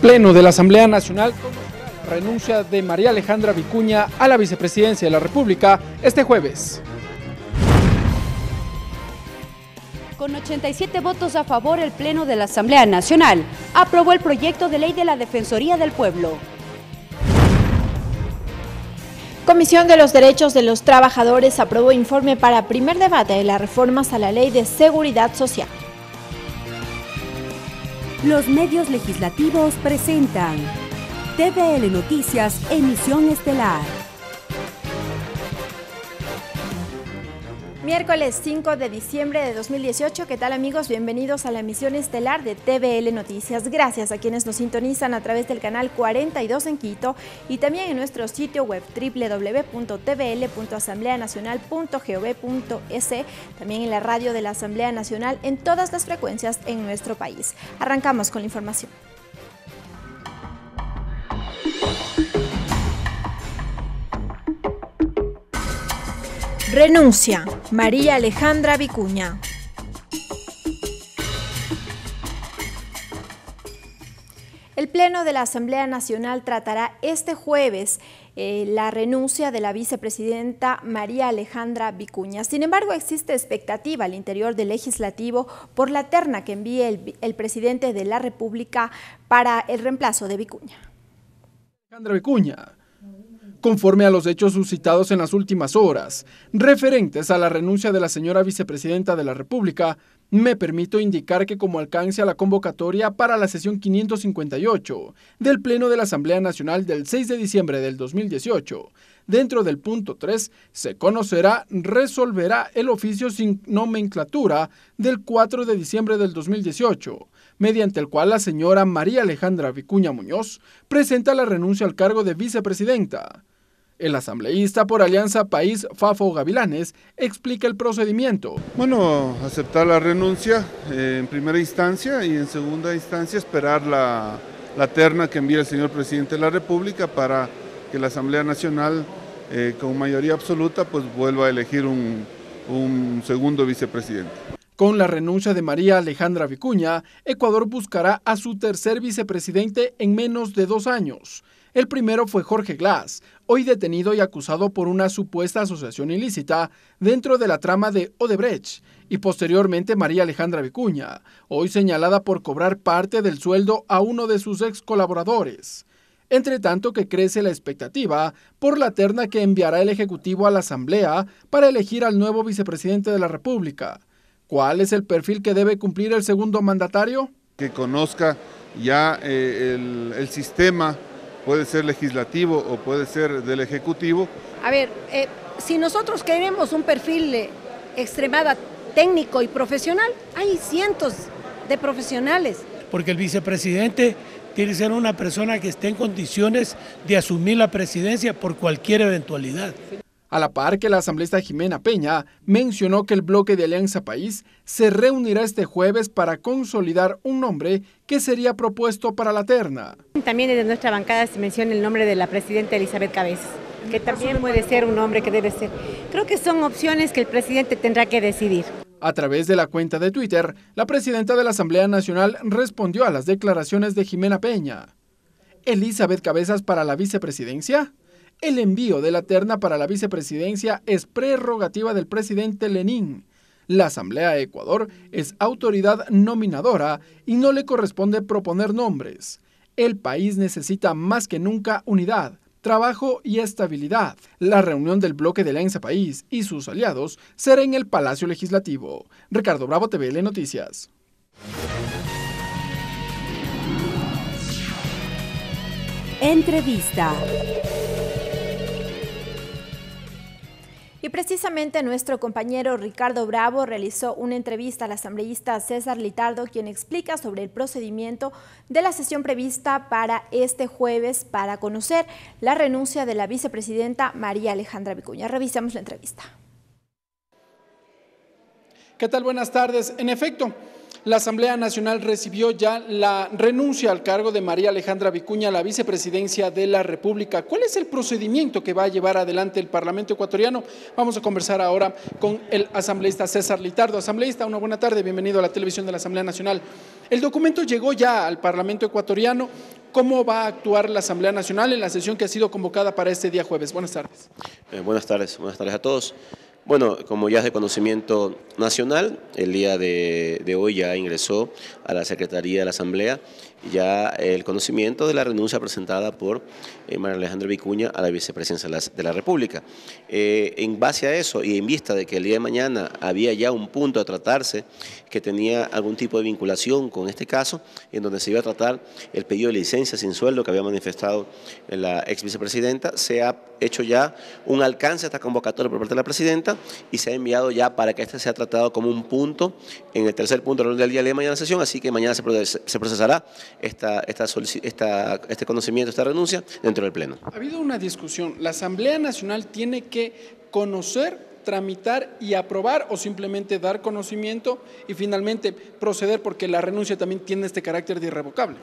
Pleno de la Asamblea Nacional renuncia de María Alejandra Vicuña a la vicepresidencia de la República este jueves. Con 87 votos a favor, el Pleno de la Asamblea Nacional aprobó el proyecto de ley de la Defensoría del Pueblo. Comisión de los Derechos de los Trabajadores aprobó informe para primer debate de las reformas a la Ley de Seguridad Social. Los medios legislativos presentan TVL Noticias, emisión estelar. miércoles 5 de diciembre de 2018. ¿Qué tal amigos? Bienvenidos a la emisión estelar de TVL Noticias. Gracias a quienes nos sintonizan a través del canal 42 en Quito y también en nuestro sitio web www.tvl.asambleanacional.gov.es, también en la radio de la Asamblea Nacional en todas las frecuencias en nuestro país. Arrancamos con la información. Renuncia, María Alejandra Vicuña. El Pleno de la Asamblea Nacional tratará este jueves eh, la renuncia de la vicepresidenta María Alejandra Vicuña. Sin embargo, existe expectativa al interior del legislativo por la terna que envíe el, el presidente de la República para el reemplazo de Vicuña. Alejandra Vicuña conforme a los hechos suscitados en las últimas horas referentes a la renuncia de la señora vicepresidenta de la República, me permito indicar que como alcance a la convocatoria para la sesión 558 del Pleno de la Asamblea Nacional del 6 de diciembre del 2018, dentro del punto 3 se conocerá, resolverá el oficio sin nomenclatura del 4 de diciembre del 2018, mediante el cual la señora María Alejandra Vicuña Muñoz presenta la renuncia al cargo de vicepresidenta el asambleísta por Alianza País, Fafo Gavilanes, explica el procedimiento. Bueno, aceptar la renuncia eh, en primera instancia y en segunda instancia esperar la, la, terna que envía el señor presidente de la República para que la Asamblea Nacional, eh, con mayoría absoluta, pues vuelva a elegir un, un segundo vicepresidente. Con la renuncia de María Alejandra Vicuña, Ecuador buscará a su tercer vicepresidente en menos de dos años. El primero fue Jorge Glass, hoy detenido y acusado por una supuesta asociación ilícita dentro de la trama de Odebrecht, y posteriormente María Alejandra Vicuña, hoy señalada por cobrar parte del sueldo a uno de sus ex colaboradores. Entre tanto que crece la expectativa por la terna que enviará el Ejecutivo a la Asamblea para elegir al nuevo vicepresidente de la República. ¿Cuál es el perfil que debe cumplir el segundo mandatario? Que conozca ya eh, el sistema puede ser legislativo o puede ser del Ejecutivo. A ver, eh, si nosotros queremos un perfil eh, extremada técnico y profesional, hay cientos de profesionales. Porque el vicepresidente tiene que ser una persona que esté en condiciones de asumir la presidencia por cualquier eventualidad a la par que la asambleísta Jimena Peña mencionó que el bloque de Alianza País se reunirá este jueves para consolidar un nombre que sería propuesto para la terna. También desde nuestra bancada se menciona el nombre de la presidenta Elizabeth Cabezas, que también puede ser un nombre que debe ser. Creo que son opciones que el presidente tendrá que decidir. A través de la cuenta de Twitter, la presidenta de la Asamblea Nacional respondió a las declaraciones de Jimena Peña. Elizabeth Cabezas para la vicepresidencia. El envío de la terna para la vicepresidencia es prerrogativa del presidente Lenín. La Asamblea de Ecuador es autoridad nominadora y no le corresponde proponer nombres. El país necesita más que nunca unidad, trabajo y estabilidad. La reunión del bloque de Lenza País y sus aliados será en el Palacio Legislativo. Ricardo Bravo, TVL Noticias. Entrevista. Y precisamente nuestro compañero Ricardo Bravo realizó una entrevista al asambleísta César Litardo, quien explica sobre el procedimiento de la sesión prevista para este jueves para conocer la renuncia de la vicepresidenta María Alejandra Vicuña. Revisamos la entrevista. ¿Qué tal? Buenas tardes. En efecto, la Asamblea Nacional recibió ya la renuncia al cargo de María Alejandra Vicuña la vicepresidencia de la República. ¿Cuál es el procedimiento que va a llevar adelante el Parlamento ecuatoriano? Vamos a conversar ahora con el asambleísta César Litardo. Asambleísta, una buena tarde, bienvenido a la televisión de la Asamblea Nacional. El documento llegó ya al Parlamento ecuatoriano. ¿Cómo va a actuar la Asamblea Nacional en la sesión que ha sido convocada para este día jueves? Buenas tardes. Eh, buenas tardes, buenas tardes a todos. Bueno, como ya es de conocimiento nacional, el día de, hoy ya ingresó a la Secretaría de la Asamblea ya el conocimiento de la renuncia presentada por eh, María Alejandra Vicuña a la vicepresidencia de la, República. Eh, en base a eso y en vista de que el día de mañana había ya un punto a tratarse que tenía algún tipo de vinculación con este caso, en donde se iba a tratar el pedido de licencia sin sueldo que había manifestado la ex vicepresidenta, se ha hecho ya un alcance a esta convocatoria por parte de la presidenta y se ha enviado ya para que este sea tratado como un punto en el tercer punto del día de mañana de la sesión, así que mañana se procesará esta, esta, esta, este conocimiento, esta renuncia dentro del Pleno. Ha habido una discusión, la Asamblea Nacional tiene que conocer tramitar y aprobar o simplemente dar conocimiento y finalmente proceder porque la renuncia también tiene este carácter de irrevocable.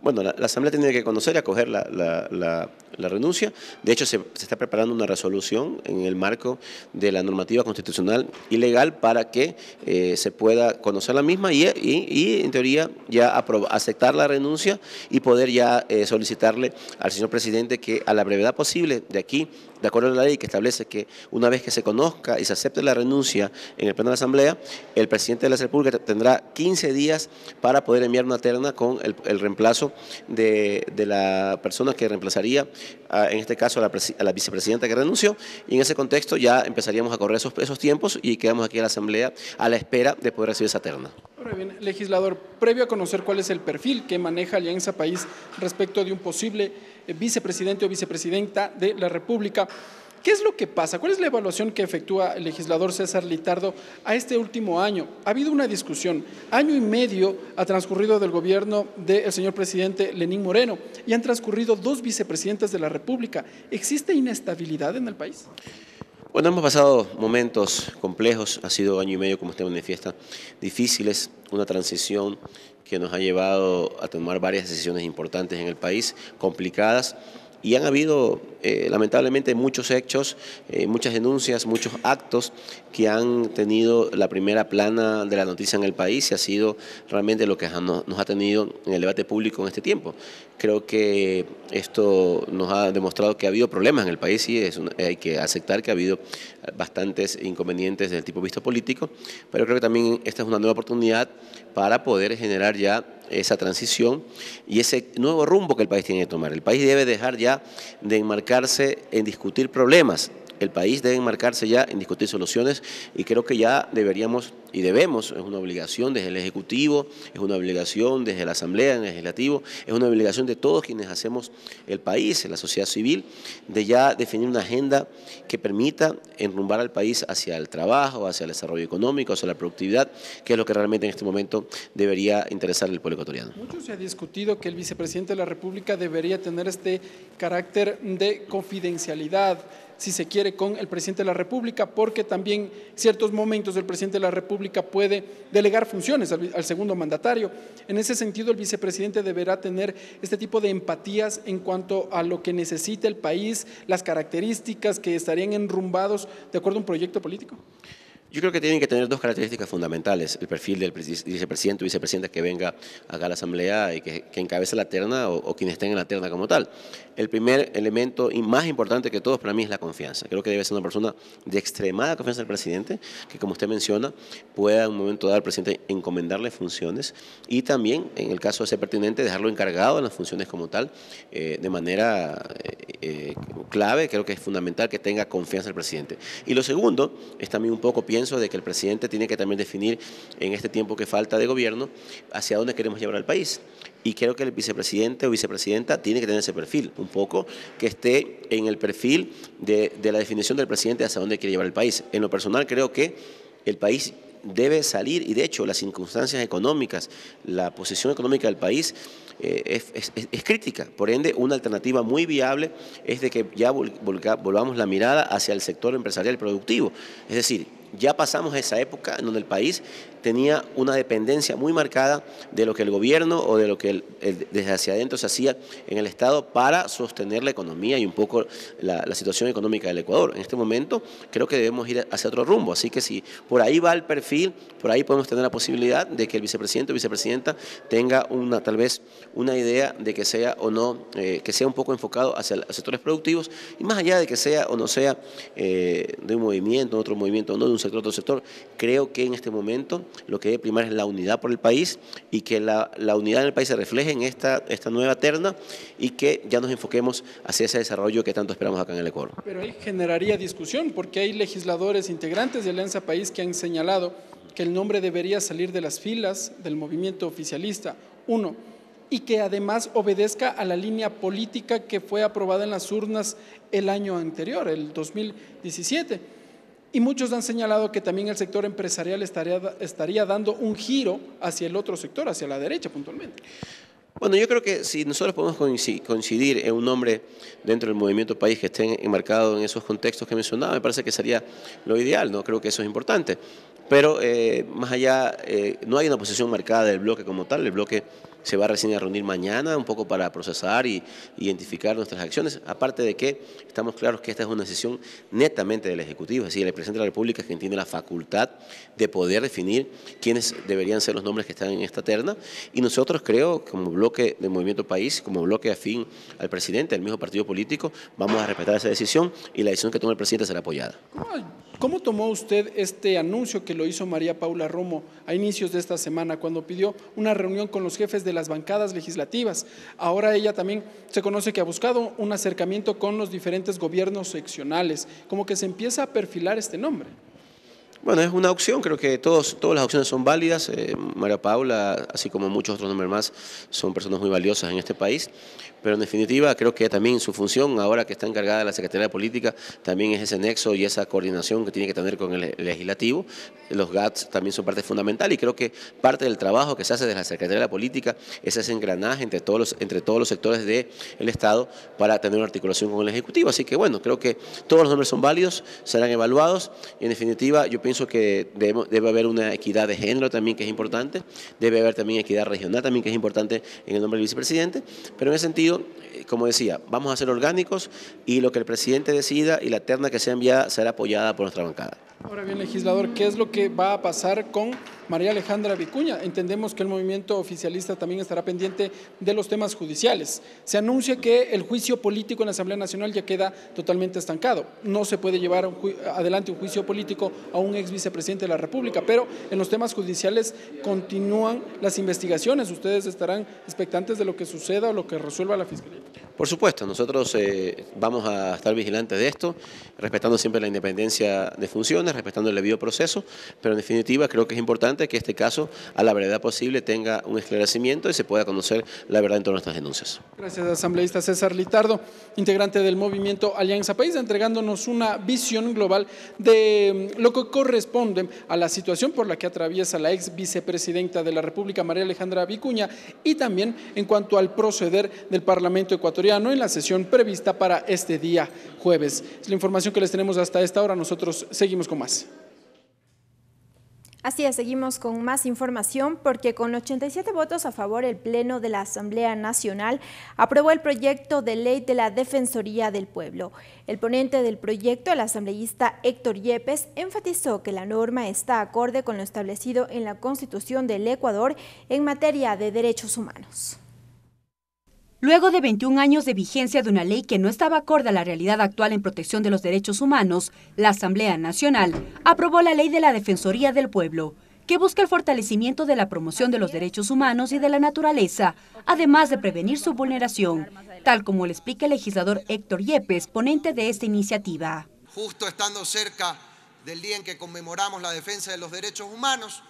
Bueno, la, Asamblea tiene que conocer y acoger la, renuncia. De hecho, se, está preparando una resolución en el marco de la normativa constitucional y legal para que eh, se pueda conocer la misma y, y, en teoría ya aceptar la renuncia y poder ya eh, solicitarle al señor presidente que a la brevedad posible de aquí de acuerdo a la ley que establece que una vez que se conozca y se acepte la renuncia en el Pleno de la Asamblea, el presidente de la República tendrá 15 días para poder enviar una terna con el, reemplazo de, la persona que reemplazaría, en este caso a la, vicepresidenta que renunció, y en ese contexto ya empezaríamos a correr esos, tiempos y quedamos aquí en la Asamblea a la espera de poder recibir esa terna. legislador, previo a conocer cuál es el perfil que maneja Alianza País respecto de un posible eh, vicepresidente o vicepresidenta de la República. ¿Qué es lo que pasa? ¿Cuál es la evaluación que efectúa el legislador César Litardo a este último año? Ha habido una discusión. Año y medio ha transcurrido del gobierno del señor presidente Lenín Moreno y han transcurrido dos vicepresidentes de la República. ¿Existe inestabilidad en el país? Bueno, hemos pasado momentos complejos, ha sido año y medio, como usted manifiesta, difíciles, una transición que nos ha llevado a tomar varias decisiones importantes en el país, complicadas. Y han habido, eh, lamentablemente, muchos hechos, eh, muchas denuncias, muchos actos que han tenido la primera plana de la noticia en el país y ha sido realmente lo que nos ha tenido en el debate público en este tiempo. Creo que esto nos ha demostrado que ha habido problemas en el país y hay que aceptar que ha habido bastantes inconvenientes del tipo visto político, pero creo que también esta es una nueva oportunidad para poder generar ya esa transición y ese nuevo rumbo que el país tiene que tomar. El país debe dejar ya de enmarcarse en discutir problemas, el país debe enmarcarse ya en discutir soluciones y creo que ya deberíamos y debemos, es una obligación desde el Ejecutivo, es una obligación desde la Asamblea, en Legislativo, es una obligación de todos quienes hacemos el país, la sociedad civil, de ya definir una agenda que permita enrumbar al país hacia el trabajo, hacia el desarrollo económico, hacia la productividad, que es lo que realmente en este momento debería interesar al pueblo ecuatoriano. Mucho se ha discutido que el vicepresidente de la República debería tener este carácter de confidencialidad si se quiere, con el presidente de la República, porque también en ciertos momentos el presidente de la República puede delegar funciones al, al segundo mandatario. En ese sentido, el vicepresidente deberá tener este tipo de empatías en cuanto a lo que necesita el país, las características que estarían enrumbados de acuerdo a un proyecto político. Yo creo que tienen que tener dos características fundamentales, el perfil del vicepresidente o vicepresidenta que venga acá a la Asamblea y que, encabece la terna o, quienes quien esté en la terna como tal. El primer elemento y más importante que todos para mí es la confianza. Creo que debe ser una persona de extremada confianza del presidente, que como usted menciona, pueda en un momento dado al presidente encomendarle funciones y también, en el caso de ser pertinente, dejarlo encargado en las funciones como tal, eh, de manera eh, eh, clave, creo que es fundamental que tenga confianza el presidente. Y lo segundo es también un poco, de que el presidente tiene que también definir en este tiempo que falta de gobierno hacia dónde queremos llevar al país. Y creo que el vicepresidente o vicepresidenta tiene que tener ese perfil, un poco que esté en el perfil de, la definición del presidente hacia dónde quiere llevar el país. En lo personal creo que el país debe salir y de hecho las circunstancias económicas, la posición económica del país eh, es, crítica. Por ende, una alternativa muy viable es de que ya volvamos la mirada hacia el sector empresarial productivo. Es decir, ya pasamos esa época en donde el país tenía una dependencia muy marcada de lo que el gobierno o de lo que desde hacia adentro se hacía en el Estado para sostener la economía y un poco la, situación económica del Ecuador. En este momento creo que debemos ir hacia otro rumbo, así que si por ahí va el perfil, por ahí podemos tener la posibilidad de que el vicepresidente o vicepresidenta tenga una tal vez una idea de que sea o no, eh, que sea un poco enfocado hacia los sectores productivos y más allá de que sea o no sea eh, de un movimiento, otro movimiento, o no de un sector otro sector. Creo que en este momento lo que debe primar es la unidad por el país y que la, unidad en el país se refleje en esta, esta nueva terna y que ya nos enfoquemos hacia ese desarrollo que tanto esperamos acá en el Ecuador. Pero ahí generaría discusión porque hay legisladores integrantes de Alianza País que han señalado que el nombre debería salir de las filas del movimiento oficialista, uno, y que además obedezca a la línea política que fue aprobada en las urnas el año anterior, el 2017 y muchos han señalado que también el sector empresarial estaría, estaría dando un giro hacia el otro sector, hacia la derecha puntualmente. Bueno, yo creo que si nosotros podemos coincidir en un nombre dentro del movimiento país que esté enmarcado en esos contextos que mencionaba, me parece que sería lo ideal, ¿no? Creo que eso es importante. Pero eh, más allá, eh, no hay una posición marcada del bloque como tal, el bloque se va recién a reunir mañana un poco para procesar y identificar nuestras acciones, aparte de que estamos claros que esta es una decisión netamente del Ejecutivo, es decir, el presidente de la República quien tiene la facultad de poder definir quiénes deberían ser los nombres que están en esta terna y nosotros creo, como bloque del Movimiento País, como bloque afín al presidente, al mismo partido político, vamos a respetar esa decisión y la decisión que tome el presidente será apoyada. ¿Cómo tomó usted este anuncio que lo hizo María Paula Romo a inicios de esta semana cuando pidió una reunión con los jefes de las bancadas legislativas? Ahora ella también se conoce que ha buscado un acercamiento con los diferentes gobiernos seccionales, como que se empieza a perfilar este nombre. Bueno, es una opción, creo que todas las opciones son válidas. Eh, María Paula, así como muchos otros nombres más, son personas muy valiosas en este país. Pero en definitiva, creo que también su función, ahora que está encargada de la Secretaría de Política, también es ese nexo y esa coordinación que tiene que tener con el legislativo. Los GATS también son parte fundamental y creo que parte del trabajo que se hace desde la Secretaría de la Política es ese engranaje entre todos los, entre todos los sectores del Estado para tener una articulación con el Ejecutivo. Así que bueno, creo que todos los nombres son válidos, serán evaluados y en definitiva yo pienso que debe haber una equidad de género también que es importante, debe haber también equidad regional también que es importante en el nombre del vicepresidente, pero en ese sentido eh, como decía, vamos a ser orgánicos y lo que el presidente decida y la terna que sea enviada será apoyada por nuestra bancada. Ahora bien, legislador, ¿qué es lo que va a pasar con María Alejandra Vicuña? Entendemos que el movimiento oficialista también estará pendiente de los temas judiciales. Se anuncia que el juicio político en la Asamblea Nacional ya queda totalmente estancado. No se puede llevar adelante un juicio político a un ex vicepresidente de la República, pero en los temas judiciales continúan las investigaciones. Ustedes estarán expectantes de lo que suceda o lo que resuelva la Fiscalía. Por supuesto, nosotros eh, vamos a estar vigilantes de esto, respetando siempre la independencia de funciones, respetando el debido proceso, pero en definitiva creo que es importante que este caso, a la verdad posible, tenga un esclarecimiento y se pueda conocer la verdad en torno a estas denuncias. Gracias, asambleísta César Litardo, integrante del movimiento Alianza País, entregándonos una visión global de mm, lo que corresponde a la situación por la que atraviesa la ex vicepresidenta de la República, María Alejandra Vicuña, y también en cuanto al proceder del Parlamento ecuatoriano en la sesión prevista para este día jueves. Es la información que les tenemos hasta esta hora. Nosotros seguimos con más. Así es, seguimos con más información porque con 87 votos a favor el Pleno de la Asamblea Nacional aprobó el proyecto de ley de la Defensoría del Pueblo. El ponente del proyecto, el asambleísta Héctor Yepes, enfatizó que la norma está acorde con lo establecido en la Constitución del Ecuador en materia de derechos humanos. Luego de 21 años de vigencia de una ley que no estaba acorde a la realidad actual en protección de los derechos humanos, la Asamblea Nacional aprobó la Ley de la Defensoría del Pueblo, que busca el fortalecimiento de la promoción de los derechos humanos y de la naturaleza, además de prevenir su vulneración, tal como le explica el legislador Héctor Yepes, ponente de esta iniciativa. Justo estando cerca del día en que conmemoramos la defensa de los derechos humanos,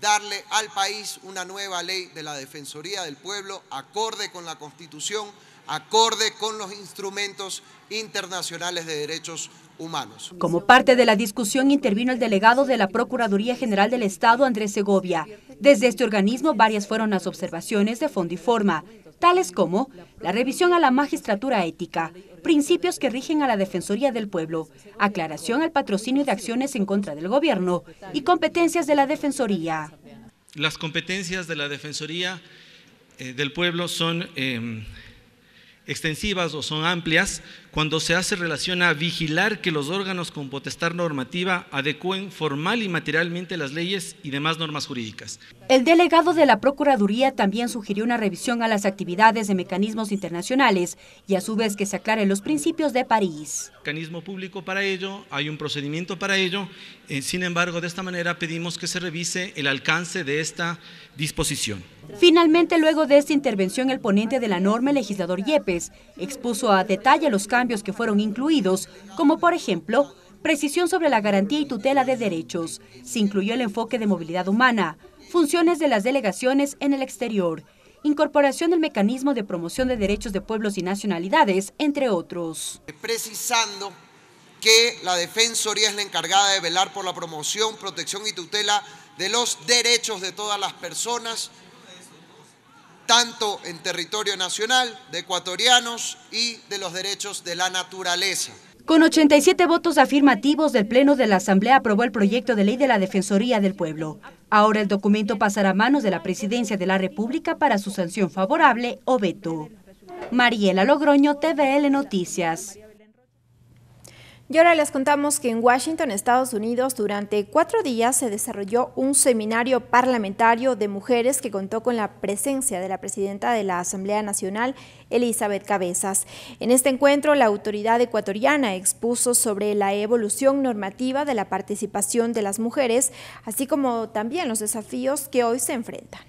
darle al país una nueva ley de la Defensoría del Pueblo acorde con la Constitución, acorde con los instrumentos internacionales de derechos humanos. Como parte de la discusión intervino el delegado de la Procuraduría General del Estado, Andrés Segovia. Desde este organismo varias fueron las observaciones de fondo y forma, tales como la revisión a la magistratura ética, principios que rigen a la Defensoría del Pueblo, aclaración al patrocinio de acciones en contra del gobierno y competencias de la Defensoría. Las competencias de la Defensoría eh, del Pueblo son em, extensivas o son amplias, cuando se hace relación a vigilar que los órganos con potestad normativa adecúen formal y materialmente las leyes y demás normas jurídicas. El delegado de la Procuraduría también sugirió una revisión a las actividades de mecanismos internacionales y a su vez que se aclaren los principios de París. Mecanismo público para ello, hay un procedimiento para ello, eh, sin embargo de esta manera pedimos que se revise el alcance de esta disposición. Finalmente, luego de esta intervención, el ponente de la norma, legislador Yepes, expuso a detalle los cambios que fueron incluidos, como por ejemplo, precisión sobre la garantía y tutela de derechos. Se incluyó el enfoque de movilidad humana, funciones de las delegaciones en el exterior, incorporación del mecanismo de promoción de derechos de pueblos y nacionalidades, entre otros. Precisando que la Defensoría es la encargada de velar por la promoción, protección y tutela de los derechos de todas las personas tanto en territorio nacional, de ecuatorianos y de los derechos de la naturaleza. Con 87 votos afirmativos del Pleno de la Asamblea aprobó el proyecto de ley de la Defensoría del Pueblo. Ahora el documento pasará a manos de la Presidencia de la República para su sanción favorable o veto. Mariela Logroño, TVL Noticias. Y ahora les contamos que en Washington, Estados Unidos, durante cuatro días se desarrolló un seminario parlamentario de mujeres que contó con la presencia de la presidenta de la Asamblea Nacional, Elizabeth Cabezas. En este encuentro, la autoridad ecuatoriana expuso sobre la evolución normativa de la participación de las mujeres, así como también los desafíos que hoy se enfrentan.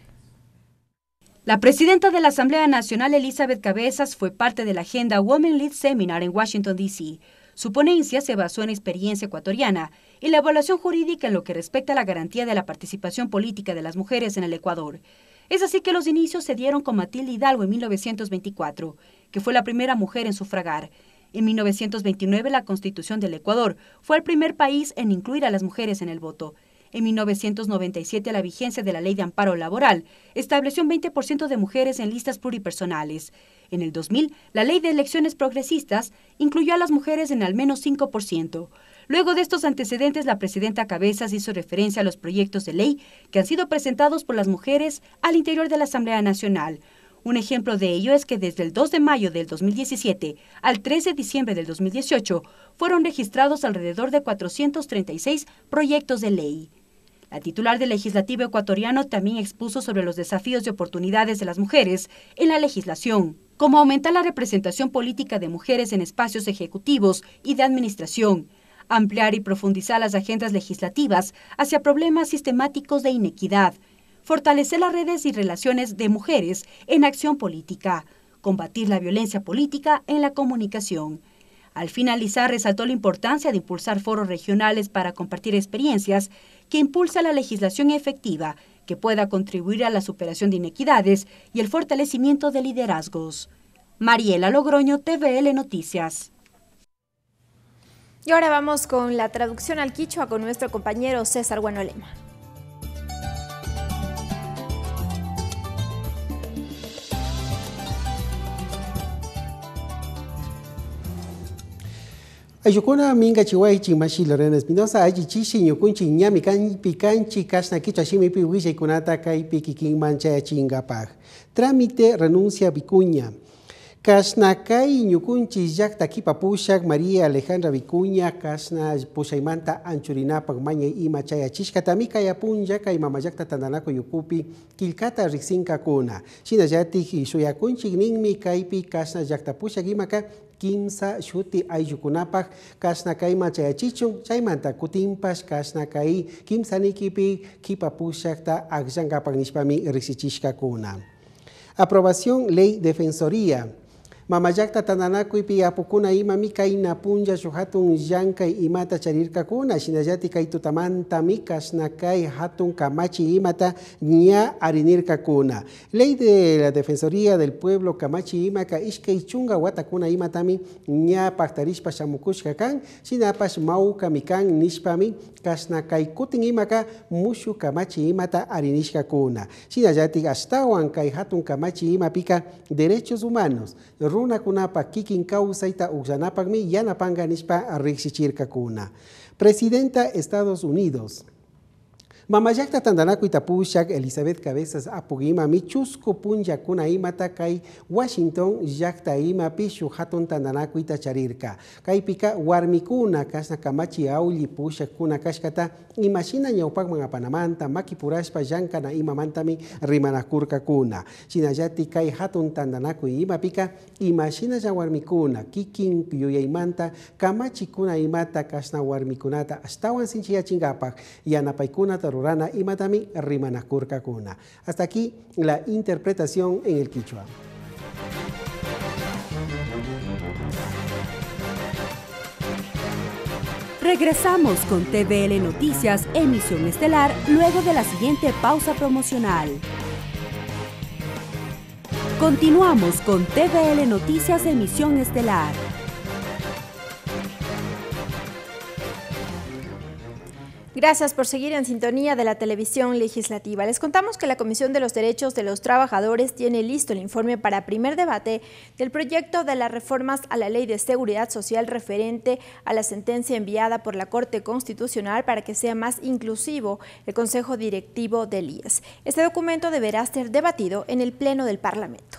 La presidenta de la Asamblea Nacional, Elizabeth Cabezas, fue parte de la agenda Women Lead Seminar en Washington, D.C., su ponencia se basó en experiencia ecuatoriana y la evaluación jurídica en lo que respecta a la garantía de la participación política de las mujeres en el Ecuador. Es así que los inicios se dieron con Matilde Hidalgo en 1924, que fue la primera mujer en sufragar. En 1929 la Constitución del Ecuador fue el primer país en incluir a las mujeres en el voto. En 1997 la vigencia de la Ley de Amparo Laboral estableció un 20% de mujeres en listas pluripersonales. En el 2000, la ley de elecciones progresistas incluyó a las mujeres en al menos 5%. Luego de estos antecedentes, la presidenta Cabezas hizo referencia a los proyectos de ley que han sido presentados por las mujeres al interior de la Asamblea Nacional. Un ejemplo de ello es que desde el 2 de mayo del 2017 al 13 de diciembre del 2018 fueron registrados alrededor de 436 proyectos de ley. La titular del Legislativo ecuatoriano también expuso sobre los desafíos y oportunidades de las mujeres en la legislación como aumentar la representación política de mujeres en espacios ejecutivos y de administración, ampliar y profundizar las agendas legislativas hacia problemas sistemáticos de inequidad, fortalecer las redes y relaciones de mujeres en acción política, combatir la violencia política en la comunicación. Al finalizar, resaltó la importancia de impulsar foros regionales para compartir experiencias que impulsa la legislación efectiva que pueda contribuir a la superación de inequidades y el fortalecimiento de liderazgos. Mariela Logroño, TVL Noticias. Y ahora vamos con la traducción al quichua con nuestro compañero César Guanolema. Ayukuna minga chiwai mashi Lorena Espinosa, ayi chishi ñukunchi ñami kan pikanchi kashna kichwa shimipi kunata kaipi kikin mancha chingapaj. Trámite renuncia vicuña. nyukunchi ñukunchi kipa kipapushak María Alejandra Vicuña kashna Anchurina pag mañay ima yapun yaka kay mamallakta tandanako yukupi kilkata killkata riksinkakuna shinallatik shuyakunchik ningmi kasna kashna pushak imaka kimsa shuti ayukunapaj kashnakay machayachichun chaymanta kutimpas kasnakai kimsanikipi kipapushakta akllankapak nishpami Riksichishkakuna. aprobación ley defensoría mamayakta tananakupi apukuna imami kay punja shuhatun llankay imata charirkakuna Sinayati kay tutamantami mikas nakai hatun kamachi imata ña arinirkakuna ley de la defensoría del pueblo kamachi imaka ishkay chunga watakuna imatami nia paktarishpa shamukushka kan sinapas mau kamikang nishpami Kasnakai kai kutin imaka mushu kamachi imata arinishkakuna Sinayati ashtawan kai hatun kamachi imapika derechos humanos Runa kunapa kikin kawsayta panga yanapanga nishpa kuna Presidenta Estados Unidos Mamayakta tandanaku pushak Elizabeth Cabezas apugima michusco kuna imata KAI Washington Pishu PISHU HATON tandanaku Kai pika warmikuna kasna kamachi aulli KUNA kashkata imashina ñawpakman apanamanta makipurashpa RIMANAKURKA imamantami kuna, JATI KAI hatun tandanaku imapika ya warmikuna kikin kamachi kuna imata kasna warmikunata astawan yanapaikuna Rurana y Matami Rimanakurka Cuna. Hasta aquí la interpretación en el Quichua. Regresamos con TVL Noticias, emisión estelar, luego de la siguiente pausa promocional. Continuamos con TVL Noticias, emisión estelar. Gracias por seguir en sintonía de la televisión legislativa. Les contamos que la Comisión de los Derechos de los Trabajadores tiene listo el informe para primer debate del proyecto de las reformas a la Ley de Seguridad Social referente a la sentencia enviada por la Corte Constitucional para que sea más inclusivo el Consejo Directivo del IES. Este documento deberá ser debatido en el Pleno del Parlamento.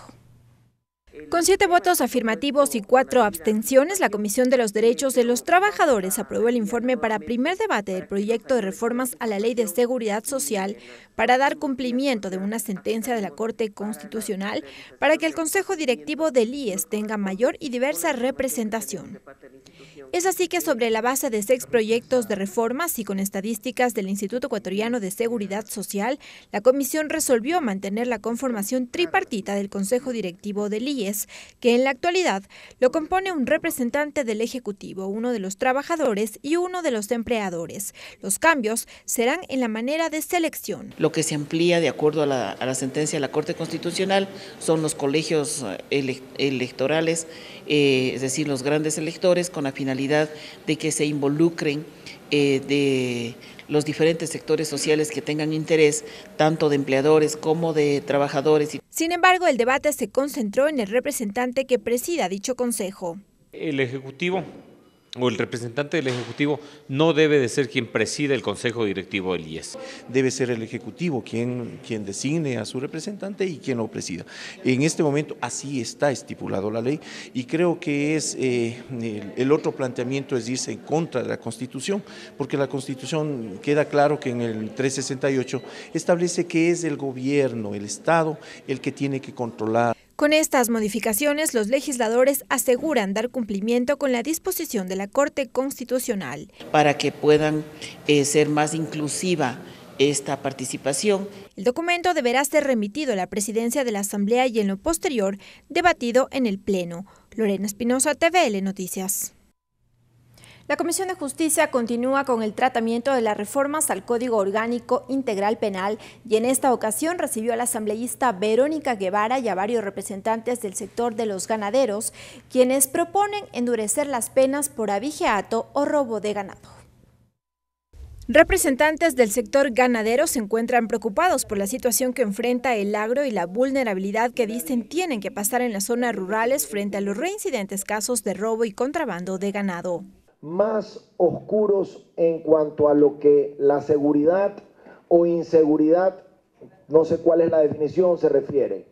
Con siete votos afirmativos y cuatro abstenciones, la Comisión de los Derechos de los Trabajadores aprobó el informe para primer debate del proyecto de reformas a la Ley de Seguridad Social para dar cumplimiento de una sentencia de la Corte Constitucional para que el Consejo Directivo del IES tenga mayor y diversa representación. Es así que sobre la base de seis proyectos de reformas y con estadísticas del Instituto Ecuatoriano de Seguridad Social, la Comisión resolvió mantener la conformación tripartita del Consejo Directivo del IES que en la actualidad lo compone un representante del Ejecutivo, uno de los trabajadores y uno de los empleadores. Los cambios serán en la manera de selección. Lo que se amplía de acuerdo a la, sentencia de la Corte Constitucional son los colegios eh, electorales, eh, es decir, los grandes electores, con la finalidad de que se involucren eh, de los diferentes sectores sociales que tengan interés, tanto de empleadores como de trabajadores. Sin embargo, el debate se concentró en el representante que presida dicho consejo. El Ejecutivo o el representante del Ejecutivo no debe de ser quien preside el Consejo Directivo del IES. Debe ser el Ejecutivo quien, quien designe a su representante y quien lo presida. En este momento así está estipulado la ley y creo que es eh, el, otro planteamiento es irse en contra de la Constitución, porque la Constitución queda claro que en el 368 establece que es el gobierno, el Estado, el que tiene que controlar. Con estas modificaciones, los legisladores aseguran dar cumplimiento con la disposición de la Corte Constitucional. Para que puedan eh, ser más inclusiva esta participación. El documento deberá ser remitido a la presidencia de la Asamblea y en lo posterior debatido en el Pleno. Lorena Espinosa, TVL Noticias. La Comisión de Justicia continúa con el tratamiento de las reformas al Código Orgánico Integral Penal y en esta ocasión recibió a la asambleísta Verónica Guevara y a varios representantes del sector de los ganaderos, quienes proponen endurecer las penas por avigeato o robo de ganado. Representantes del sector ganadero se encuentran preocupados por la situación que enfrenta el agro y la vulnerabilidad que dicen tienen que pasar en las zonas rurales frente a los reincidentes casos de robo y contrabando de ganado más oscuros en cuanto a lo que la seguridad o inseguridad, no sé cuál es la definición, se refiere.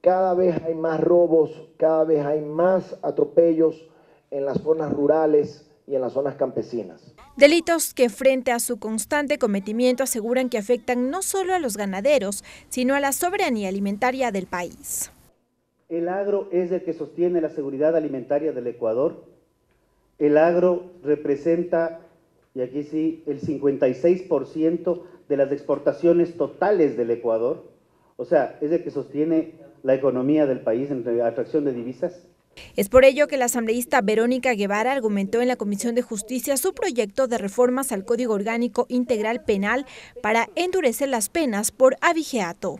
Cada vez hay más robos, cada vez hay más atropellos en las zonas rurales y en las zonas campesinas. Delitos que frente a su constante cometimiento aseguran que afectan no solo a los ganaderos, sino a la soberanía alimentaria del país. El agro es el que sostiene la seguridad alimentaria del Ecuador el agro representa, y aquí sí, el 56% de las exportaciones totales del Ecuador. O sea, es el que sostiene la economía del país en atracción de divisas. Es por ello que la asambleísta Verónica Guevara argumentó en la Comisión de Justicia su proyecto de reformas al Código Orgánico Integral Penal para endurecer las penas por avigeato.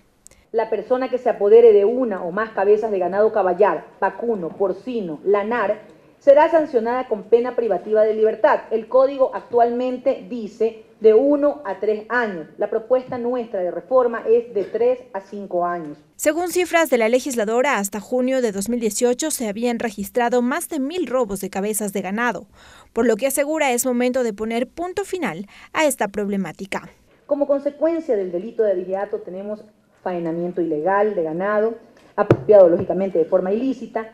La persona que se apodere de una o más cabezas de ganado caballar, vacuno, porcino, lanar será sancionada con pena privativa de libertad. El código actualmente dice de 1 a 3 años. La propuesta nuestra de reforma es de 3 a 5 años. Según cifras de la legisladora, hasta junio de 2018 se habían registrado más de mil robos de cabezas de ganado, por lo que asegura es momento de poner punto final a esta problemática. Como consecuencia del delito de aviato tenemos faenamiento ilegal de ganado, apropiado lógicamente de forma ilícita,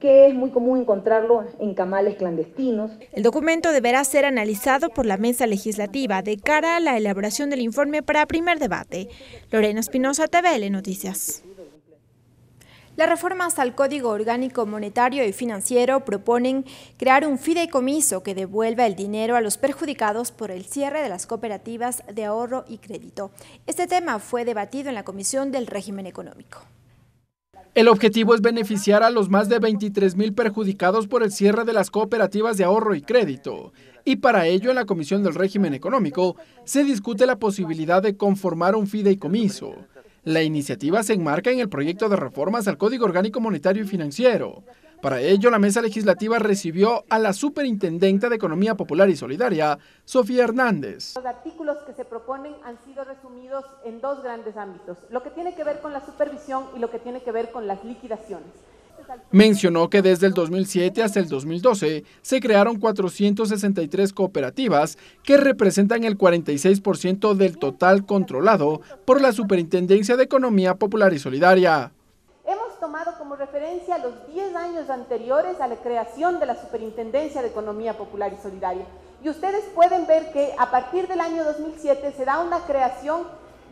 que es muy común encontrarlo en camales clandestinos. El documento deberá ser analizado por la mesa legislativa de cara a la elaboración del informe para primer debate. Lorena Espinosa, TVL Noticias. Las reformas al Código Orgánico Monetario y Financiero proponen crear un fideicomiso que devuelva el dinero a los perjudicados por el cierre de las cooperativas de ahorro y crédito. Este tema fue debatido en la Comisión del Régimen Económico. El objetivo es beneficiar a los más de 23 mil perjudicados por el cierre de las cooperativas de ahorro y crédito. Y para ello, en la Comisión del Régimen Económico, se discute la posibilidad de conformar un fideicomiso. La iniciativa se enmarca en el proyecto de reformas al Código Orgánico Monetario y Financiero, para ello, la mesa legislativa recibió a la superintendenta de Economía Popular y Solidaria, Sofía Hernández. Los artículos que se proponen han sido resumidos en dos grandes ámbitos, lo que tiene que ver con la supervisión y lo que tiene que ver con las liquidaciones. Mencionó que desde el 2007 hasta el 2012 se crearon 463 cooperativas que representan el 46% del total controlado por la Superintendencia de Economía Popular y Solidaria tomado como referencia los 10 años anteriores a la creación de la Superintendencia de Economía Popular y Solidaria. Y ustedes pueden ver que a partir del año 2007 se da una creación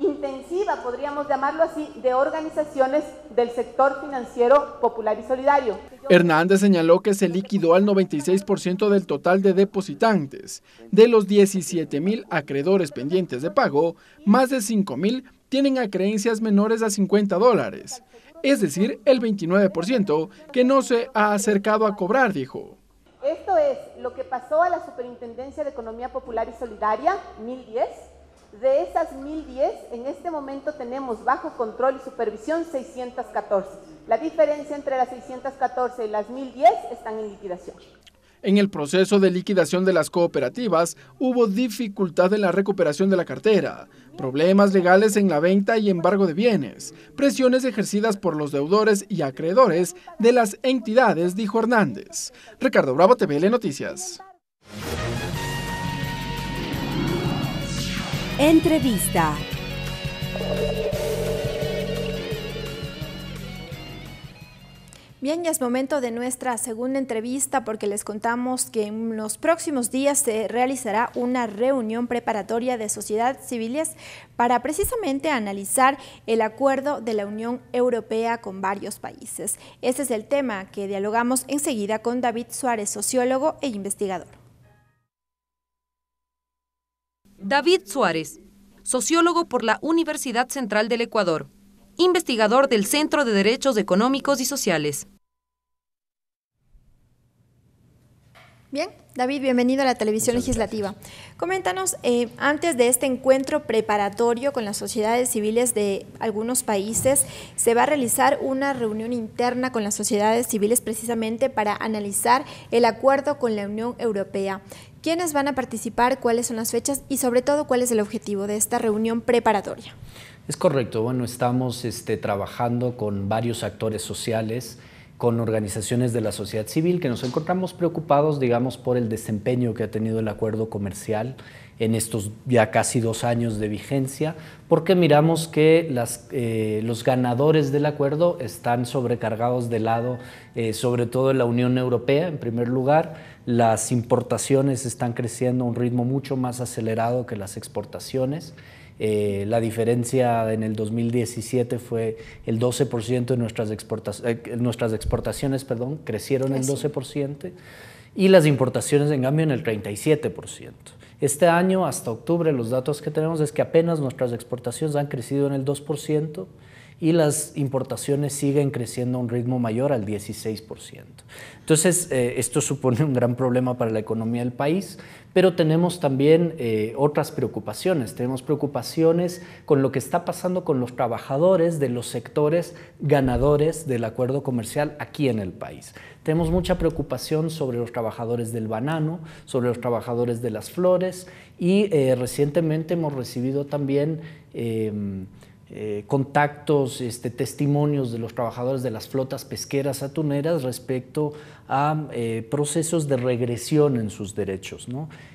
intensiva, podríamos llamarlo así, de organizaciones del sector financiero popular y solidario. Hernández señaló que se liquidó al 96% del total de depositantes. De los 17 mil acreedores pendientes de pago, más de 5 mil tienen acreencias menores a 50 dólares es decir, el 29%, que no se ha acercado a cobrar, dijo. Esto es lo que pasó a la Superintendencia de Economía Popular y Solidaria, 1010. De esas 1010, en este momento tenemos bajo control y supervisión 614. La diferencia entre las 614 y las 1010 están en liquidación. En el proceso de liquidación de las cooperativas hubo dificultad en la recuperación de la cartera, problemas legales en la venta y embargo de bienes, presiones ejercidas por los deudores y acreedores de las entidades, dijo Hernández. Ricardo Bravo, TVL Noticias. Entrevista. Bien, ya es momento de nuestra segunda entrevista porque les contamos que en los próximos días se realizará una reunión preparatoria de sociedad civiles para precisamente analizar el acuerdo de la Unión Europea con varios países. Ese es el tema que dialogamos enseguida con David Suárez, sociólogo e investigador. David Suárez, sociólogo por la Universidad Central del Ecuador investigador del Centro de Derechos Económicos y Sociales. Bien, David, bienvenido a la televisión legislativa. Coméntanos, eh, antes de este encuentro preparatorio con las sociedades civiles de algunos países, se va a realizar una reunión interna con las sociedades civiles precisamente para analizar el acuerdo con la Unión Europea. ¿Quiénes van a participar? ¿Cuáles son las fechas? Y sobre todo, ¿cuál es el objetivo de esta reunión preparatoria? Es correcto, bueno, estamos este, trabajando con varios actores sociales, con organizaciones de la sociedad civil, que nos encontramos preocupados, digamos, por el desempeño que ha tenido el acuerdo comercial en estos ya casi dos años de vigencia, porque miramos que eh, los ganadores del acuerdo están sobrecargados de lado, eh, sobre todo en la Unión Europea, en primer lugar. Las importaciones están creciendo a un ritmo mucho más acelerado que las exportaciones. Eh, la diferencia en el 2017 fue el 12% de nuestras, exportaciones, eh, nuestras exportaciones perdón, crecieron el 12% y las importaciones en cambio en el 37%. Este año, hasta octubre, los datos que tenemos es que apenas nuestras exportaciones han crecido en el 2% y las importaciones siguen creciendo a un ritmo mayor al 16%. Entonces, eh, esto supone un gran problema para la economía del país, pero tenemos también eh, otras preocupaciones. Tenemos preocupaciones con lo que está pasando con los trabajadores de los sectores ganadores del acuerdo comercial aquí en el país. Tenemos mucha preocupación sobre los trabajadores del banano, sobre los trabajadores de las flores y eh, recientemente hemos recibido también em, eh, contactos, este, testimonios de los trabajadores de las flotas pesqueras atuneras respecto a eh, procesos de regresión en sus derechos.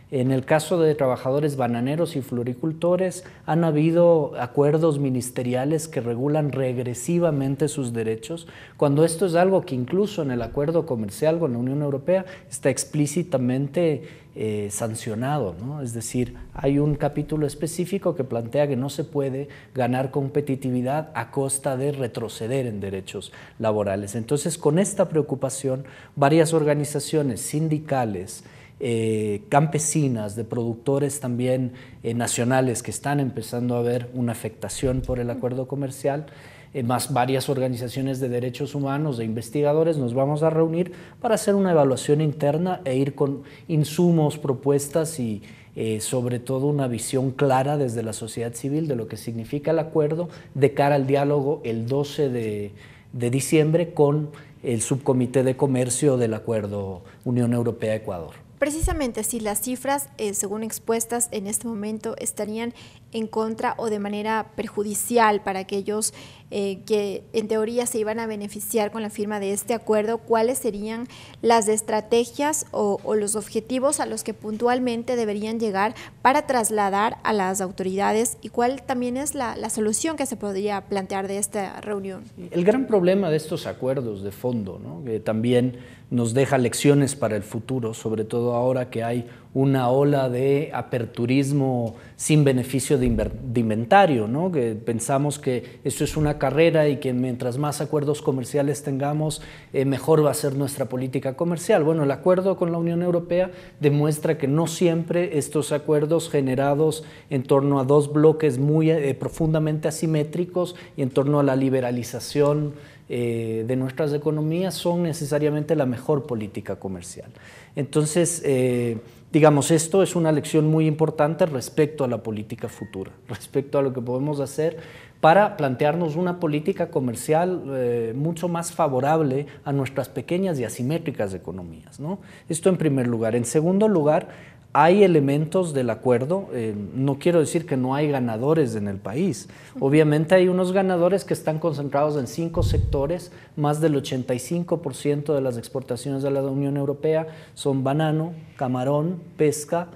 En el caso de trabajadores bananeros y floricultores, han habido acuerdos ministeriales que regulan regresivamente sus derechos, cuando esto es algo que incluso en el acuerdo comercial con la Unión Europea está explícitamente eh, sancionado, es decir, hay un capítulo específico que plantea que no se puede ganar competitividad a costa de retroceder en derechos laborales. Entonces, con esta preocupación, varias organizaciones sindicales, eh, campesinas, de productores también eh, nacionales que están empezando a ver una afectación por el acuerdo comercial, eh, más varias organizaciones de derechos humanos, de investigadores, nos vamos a reunir para hacer una evaluación interna e ir con insumos, propuestas y, eh, sobre todo una visión clara desde la sociedad civil de lo que significa el acuerdo de cara al diálogo el 12 de diciembre con el subcomité de comercio del acuerdo Unión Europea-Ecuador. Precisamente si las cifras, eh, según expuestas en este momento, estarían en contra o de manera perjudicial para aquellos eh, que en teoría se iban a beneficiar con la firma de este acuerdo, cuáles serían las estrategias o, los objetivos a los que puntualmente deberían llegar para trasladar a las autoridades y cuál también es la, solución que se podría plantear de esta reunión. El gran problema de estos acuerdos de fondo, ¿no? que también nos deja lecciones para el futuro, sobre todo ahora que hay una ola de aperturismo sin beneficio de, inventario, ¿no? que pensamos que esto es una carrera y que mientras más acuerdos comerciales tengamos, eh, mejor va a ser nuestra política comercial. Bueno, el acuerdo con la Unión Europea demuestra que no siempre estos acuerdos generados en torno a dos bloques muy eh, profundamente asimétricos y en torno a la liberalización eh, de nuestras economías son necesariamente la mejor política comercial. Entonces, eh, digamos, esto es una lección muy importante respecto a la política futura, respecto a lo que podemos hacer para plantearnos una política comercial eh, mucho más favorable a nuestras pequeñas y asimétricas economías. Esto en primer lugar. En segundo lugar, hay elementos del acuerdo, eh, no quiero decir que no hay ganadores en el país. Obviamente hay unos ganadores que están concentrados en cinco sectores, más del 85% de las exportaciones de la Unión Europea son banano, camarón, pesca,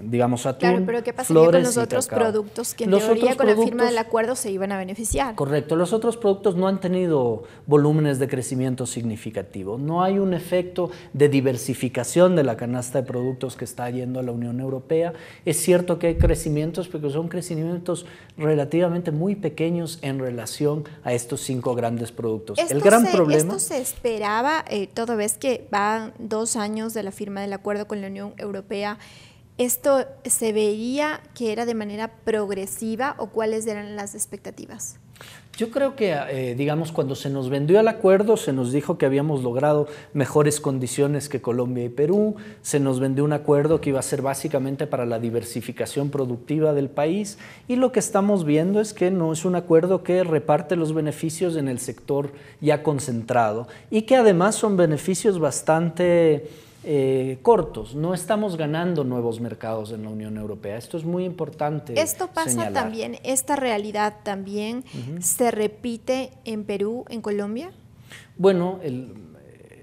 digamos atún. Claro, pero ¿qué pasaría con los otros productos que en teoría con la firma del acuerdo se iban a beneficiar? Correcto, los otros productos no han tenido volúmenes de crecimiento significativo. No hay un efecto de diversificación de la canasta de productos que está yendo a la Unión Europea. Es cierto que hay crecimientos, pero son crecimientos relativamente muy pequeños en relación a estos cinco grandes productos. El gran problema. Esto se esperaba eh, toda vez que van dos años de la firma del acuerdo con la Unión Europea. ¿Esto se veía que era de manera progresiva o cuáles eran las expectativas? Yo creo que, eh, digamos, cuando se nos vendió el acuerdo, se nos dijo que habíamos logrado mejores condiciones que Colombia y Perú, se nos vendió un acuerdo que iba a ser básicamente para la diversificación productiva del país y lo que estamos viendo es que no es un acuerdo que reparte los beneficios en el sector ya concentrado y que además son beneficios bastante eh, cortos. No estamos ganando nuevos mercados en la Unión Europea. Esto es muy importante. Esto pasa también, esta realidad también se repite en Perú, en Colombia. Bueno, el,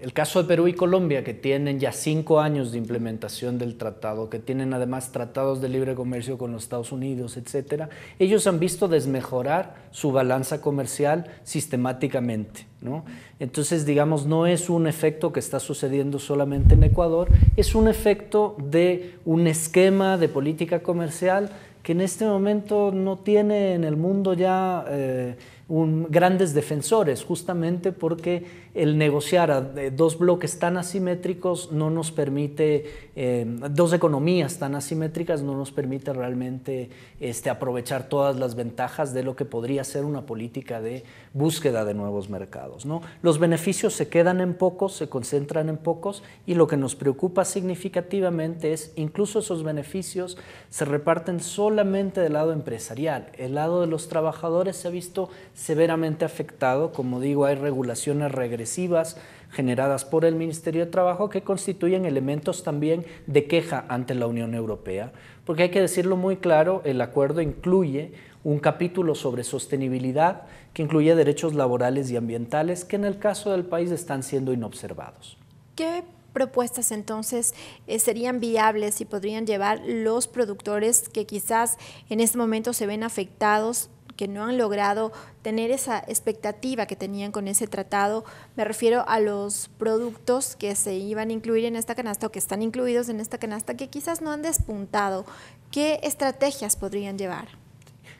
el caso de Perú y Colombia, que tienen ya cinco años de implementación del tratado, que tienen además tratados de libre comercio con los Estados Unidos, etcétera, ellos han visto desmejorar su balanza comercial sistemáticamente. ¿no? Entonces, digamos, no es un efecto que está sucediendo solamente en Ecuador, es un efecto de un esquema de política comercial que en este momento no tiene en el mundo ya eh, grandes defensores, justamente porque el negociar a eh, dos bloques tan asimétricos no nos permite, eh, dos economías tan asimétricas no nos permite realmente este, aprovechar todas las ventajas de lo que podría ser una política de búsqueda de nuevos mercados. ¿no? Los beneficios se quedan en pocos, se concentran en pocos y lo que nos preocupa significativamente es incluso esos beneficios se reparten solamente del lado empresarial. El lado de los trabajadores se ha visto severamente afectado, como digo, hay regulaciones regresivas generadas por el Ministerio de Trabajo que constituyen elementos también de queja ante la Unión Europea. Porque hay que decirlo muy claro, el acuerdo incluye un capítulo sobre sostenibilidad que incluye derechos laborales y ambientales que en el caso del país están siendo inobservados. ¿Qué propuestas entonces eh, serían viables y podrían llevar los productores que quizás en este momento se ven afectados que no han logrado tener esa expectativa que tenían con ese tratado. Me refiero a los productos que se iban a incluir en esta canasta o que están incluidos en esta canasta que quizás no han despuntado. ¿Qué estrategias podrían llevar?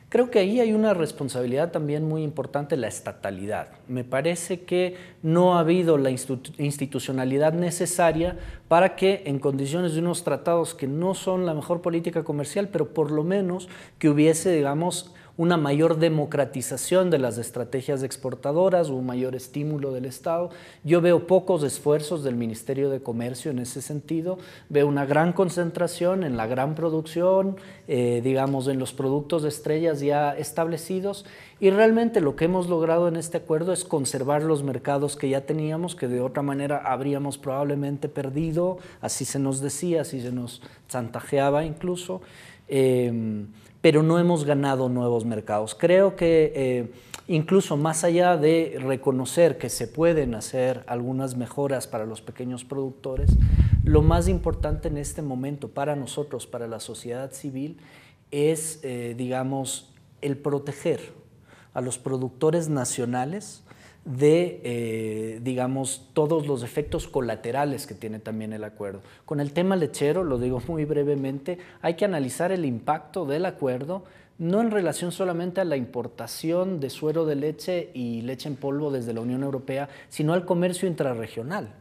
Creo que ahí hay una responsabilidad también muy importante, la estatalidad. Me parece que no ha habido la institucionalidad necesaria para que en condiciones de unos tratados que no son la mejor política comercial, pero por lo menos que hubiese, digamos, una mayor democratización de las estrategias exportadoras, un mayor estímulo del Estado. Yo veo pocos esfuerzos del Ministerio de Comercio en ese sentido, veo una gran concentración en la gran producción, eh, digamos, en los productos de estrellas ya establecidos y realmente lo que hemos logrado en este acuerdo es conservar los mercados que ya teníamos, que de otra manera habríamos probablemente perdido, así se nos decía, así se nos chantajeaba incluso. Em, pero no hemos ganado nuevos mercados. Creo que eh, incluso más allá de reconocer que se pueden hacer algunas mejoras para los pequeños productores, lo más importante en este momento para nosotros, para la sociedad civil, es, eh, digamos, el proteger a los productores nacionales de, eh, digamos, todos los efectos colaterales que tiene también el acuerdo. Con el tema lechero, lo digo muy brevemente, hay que analizar el impacto del acuerdo no en relación solamente a la importación de suero de leche y leche en polvo desde la Unión Europea, sino al comercio intrarregional.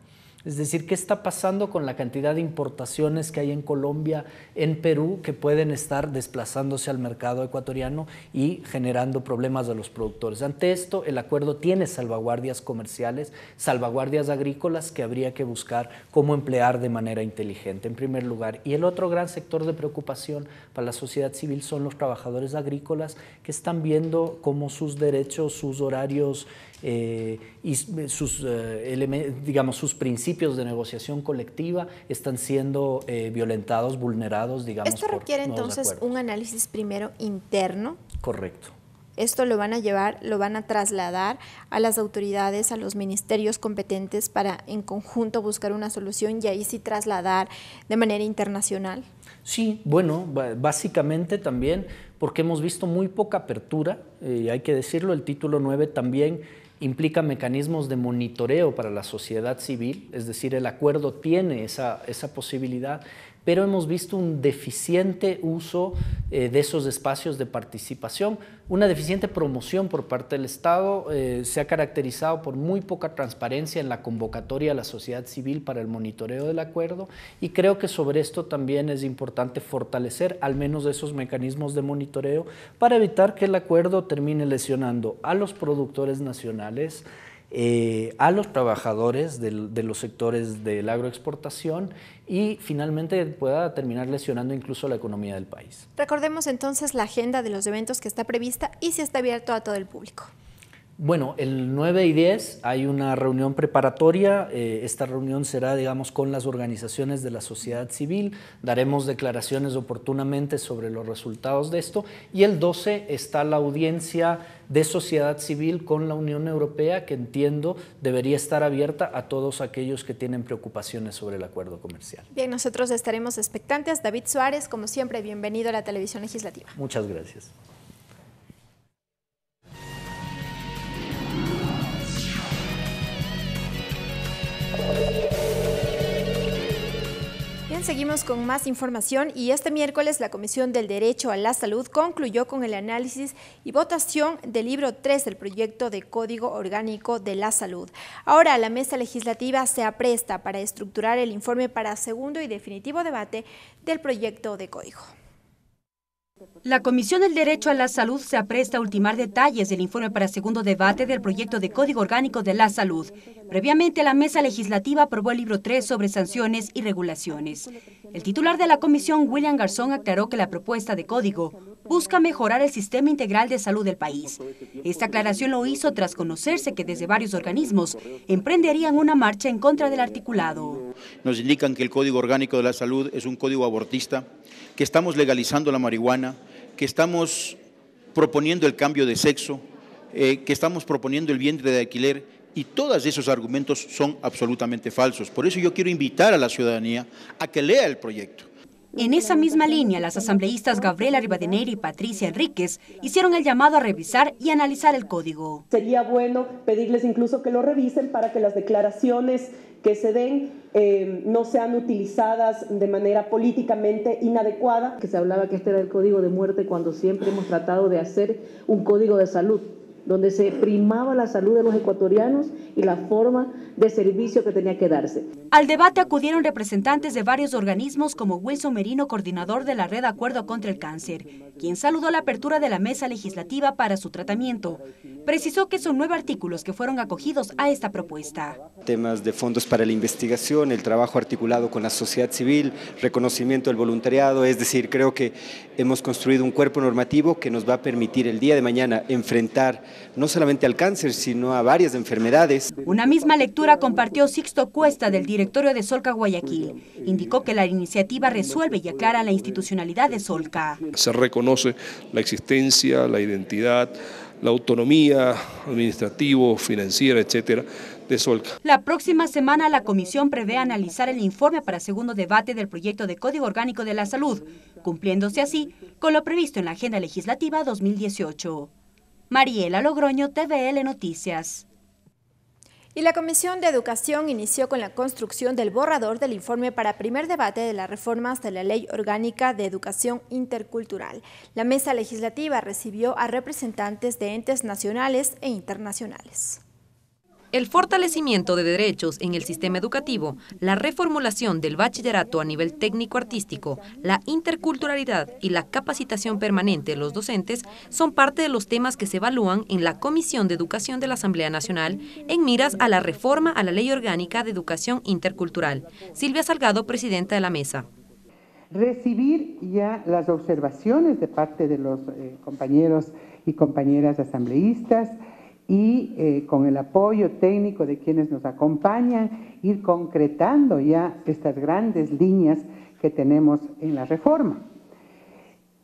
Es decir, ¿qué está pasando con la cantidad de importaciones que hay en Colombia, en Perú, que pueden estar desplazándose al mercado ecuatoriano y generando problemas a los productores? Ante esto, el acuerdo tiene salvaguardias comerciales, salvaguardias agrícolas que habría que buscar cómo emplear de manera inteligente, en primer lugar. Y el otro gran sector de preocupación para la sociedad civil son los trabajadores agrícolas que están viendo cómo sus derechos, sus horarios, eh, y eh, sus, eh, digamos, sus principios de negociación colectiva están siendo violentados, vulnerados, digamos. Esto requiere entonces un análisis primero interno. Correcto. Esto lo van a llevar, lo van a trasladar a las autoridades, a los ministerios competentes para en conjunto buscar una solución y ahí sí trasladar de manera internacional. Sí, bueno, básicamente también porque hemos visto muy poca apertura, hay que decirlo, el título 9 también implica mecanismos de monitoreo para la sociedad civil, es decir, el acuerdo tiene esa, esa posibilidad pero hemos visto un deficiente uso eh, de esos espacios de participación, una deficiente promoción por parte del Estado, eh, se ha caracterizado por muy poca transparencia en la convocatoria a la sociedad civil para el monitoreo del acuerdo y creo que sobre esto también es importante fortalecer al menos esos mecanismos de monitoreo para evitar que el acuerdo termine lesionando a los productores nacionales, eh, a los trabajadores de los sectores de la agroexportación y finalmente pueda terminar lesionando incluso la economía del país. Recordemos entonces la agenda de los eventos que está prevista y si está abierto a todo el público. Bueno, el 9 y 10 hay una reunión preparatoria. Eh, esta reunión será, digamos, con las organizaciones de la sociedad civil. Daremos declaraciones oportunamente sobre los resultados de esto. Y el 12 está la audiencia de sociedad civil con la Unión Europea, que entiendo debería estar abierta a todos aquellos que tienen preocupaciones sobre el acuerdo comercial. Bien, nosotros estaremos expectantes. David Suárez, como siempre, bienvenido a la televisión legislativa. Muchas gracias. Bien, seguimos con más información y este miércoles la Comisión del Derecho a la Salud concluyó con el análisis y votación del libro 3 del proyecto de Código Orgánico de la Salud. Ahora la mesa legislativa se apresta para estructurar el informe para segundo y definitivo debate del proyecto de código. La Comisión del Derecho a la Salud se apresta a ultimar detalles del informe para segundo debate del proyecto de Código Orgánico de la Salud. Previamente, la Mesa Legislativa aprobó el libro 3 sobre sanciones y regulaciones. El titular de la comisión, William Garzón, aclaró que la propuesta de código busca mejorar el sistema integral de salud del país. Esta aclaración lo hizo tras conocerse que desde varios organismos emprenderían una marcha en contra del articulado. Nos indican que el Código Orgánico de la Salud es un código abortista, que estamos legalizando la marihuana, que estamos proponiendo el cambio de sexo, eh, que estamos proponiendo el vientre de alquiler, y todos esos argumentos son absolutamente falsos. Por eso yo quiero invitar a la ciudadanía a que lea el proyecto, en esa misma línea, las asambleístas Gabriela Rivadeneira y Patricia Enríquez hicieron el llamado a revisar y analizar el código. Sería bueno pedirles incluso que lo revisen para que las declaraciones que se den eh, no sean utilizadas de manera políticamente inadecuada. Que se hablaba que este era el código de muerte cuando siempre hemos tratado de hacer un código de salud donde se primaba la salud de los ecuatorianos y la forma de servicio que tenía que darse. Al debate acudieron representantes de varios organismos como Hueso Merino, coordinador de la Red Acuerdo contra el Cáncer, quien saludó la apertura de la mesa legislativa para su tratamiento. Precisó que son nueve artículos que fueron acogidos a esta propuesta. Temas de fondos para la investigación, el trabajo articulado con la sociedad civil, reconocimiento del voluntariado, es decir, creo que hemos construido un cuerpo normativo que nos va a permitir el día de mañana enfrentar no solamente al cáncer, sino a varias enfermedades. Una misma lectura compartió Sixto Cuesta del directorio de Solca Guayaquil. Indicó que la iniciativa resuelve y aclara la institucionalidad de Solca. Se reconoce la existencia, la identidad, la autonomía administrativa, financiera, etcétera, de Solca. La próxima semana la comisión prevé analizar el informe para segundo debate del proyecto de Código Orgánico de la Salud, cumpliéndose así con lo previsto en la Agenda Legislativa 2018. Mariela Logroño, TVL Noticias. Y la Comisión de Educación inició con la construcción del borrador del informe para primer debate de las reformas de la Ley Orgánica de Educación Intercultural. La mesa legislativa recibió a representantes de entes nacionales e internacionales. El fortalecimiento de derechos en el sistema educativo, la reformulación del bachillerato a nivel técnico-artístico, la interculturalidad y la capacitación permanente de los docentes son parte de los temas que se evalúan en la Comisión de Educación de la Asamblea Nacional en miras a la reforma a la Ley Orgánica de Educación Intercultural. Silvia Salgado, presidenta de la mesa. Recibir ya las observaciones de parte de los eh, compañeros y compañeras asambleístas, y eh, con el apoyo técnico de quienes nos acompañan, ir concretando ya estas grandes líneas que tenemos en la reforma.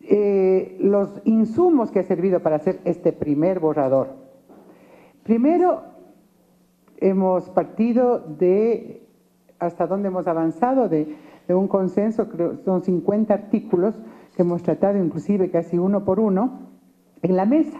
Eh, los insumos que ha servido para hacer este primer borrador. Primero, hemos partido de hasta dónde hemos avanzado, de, un consenso, creo, son 50 artículos que hemos tratado inclusive casi uno por uno en la mesa.